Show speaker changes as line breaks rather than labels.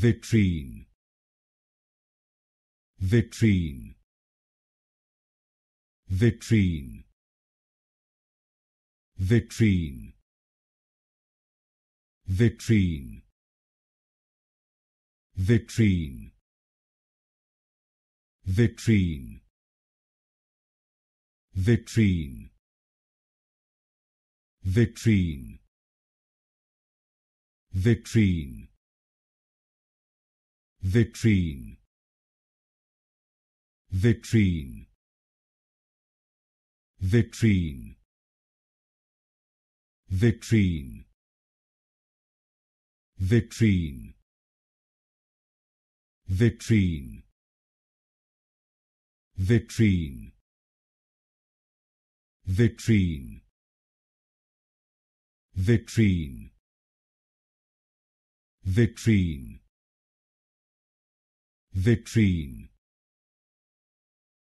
vitrine vitrine vitrine vitrine vitrine vitrine vitrine vitrine vitrine vitrine vitrine vitrine vitrine vitrine vitrine vitrine vitrine vitrine vitrine vitrine Vitrine